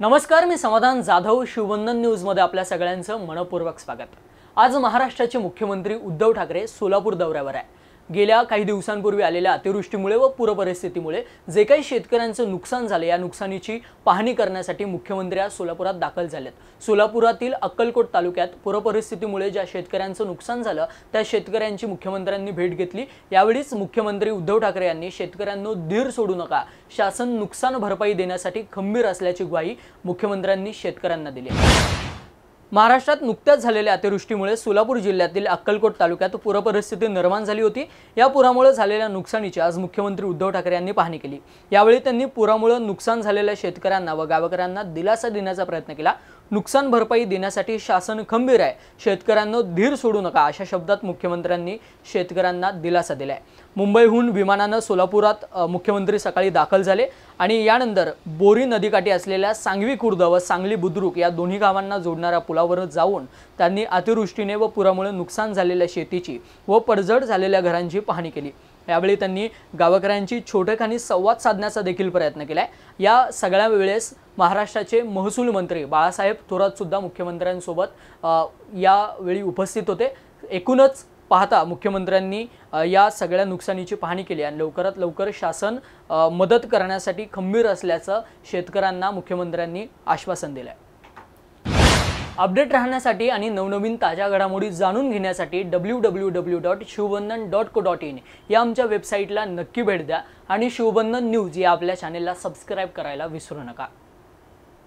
नमस्कार मी समाधान जाधव न्यूज न्यूजमध्ये आपल्या सगळ्यांचं मनपूर्वक स्वागत आज महाराष्ट्राचे मुख्यमंत्री उद्धव ठाकरे सोलापूर दौऱ्यावर आहे गेल्या काही दिवसांपूर्वी आलेल्या अतिवृष्टीमुळे व पूरपरिस्थितीमुळे जे काही शेतकऱ्यांचं नुकसान झालं या नुकसानीची पाहणी करण्यासाठी मुख्यमंत्री आज सोलापुरात दाखल झालेत सोलापुरातील अक्कलकोट तालुक्यात पूरपरिस्थितीमुळे ज्या शेतकऱ्यांचं नुकसान झालं त्या शेतकऱ्यांची मुख्यमंत्र्यांनी भेट घेतली यावेळीच मुख्यमंत्री उद्धव ठाकरे यांनी शेतकऱ्यांना धीर सोडू नका शासन नुकसान भरपाई देण्यासाठी खंबीर असल्याची ग्वाही मुख्यमंत्र्यांनी शेतकऱ्यांना दिली महाराष्ट्रात नुकत्याच झालेल्या अतिवृष्टीमुळे सोलापूर जिल्ह्यातील अक्कलकोट तालुक्यात पूरपरिस्थिती निर्माण झाली होती या पुरामुळे झालेल्या नुकसानीची आज मुख्यमंत्री उद्धव ठाकरे यांनी पाहणी केली यावेळी त्यांनी पुरामुळे नुकसान झालेल्या शेतकऱ्यांना व गावकऱ्यांना दिलासा देण्याचा प्रयत्न केला नुकसान भरपाई देण्यासाठी शासन खंबीर आहे शेतकऱ्यांना धीर सोडू नका अशा शब्दात मुख्यमंत्र्यांनी शेतकऱ्यांना दिलासा दिला आहे मुंबईहून विमानानं सोलापुरात मुख्यमंत्री सकाळी दाखल झाले आणि यानंतर बोरी नदीकाठी असलेल्या सांगवी खुर्द व सांगली बुद्रुक या दोन्ही गावांना जोडणाऱ्या पुलावर जाऊन त्यांनी अतिवृष्टीने व पुरामुळे नुकसान झालेल्या शेतीची व पडझड झालेल्या घरांची पाहणी केली यावेळी त्यांनी गावकऱ्यांची छोटेखानी संवाद साधण्याचा देखील प्रयत्न केला आहे या सगळ्या वेळेस महाराष्ट्राचे महसूल मंत्री बाळासाहेब थोरातसुद्धा मुख्यमंत्र्यांसोबत यावेळी उपस्थित होते एकूणच पाहता मुख्यमंत्र्यांनी या सगळ्या नुकसानीची पाहणी केली आणि लवकरात लवकर शासन मदत करण्यासाठी खंबीर असल्याचं शेतकऱ्यांना मुख्यमंत्र्यांनी आश्वासन दिलं आहे अपडेट राहण्यासाठी आणि नवनवीन ताज्या घडामोडी जाणून घेण्यासाठी W W W dot Shivbandhan dot co dot in या आमच्या वेबसाईटला नक्की भेट द्या आणि शिवबंधन न्यूज या आपल्या चॅनेलला सबस्क्राईब करायला विसरू नका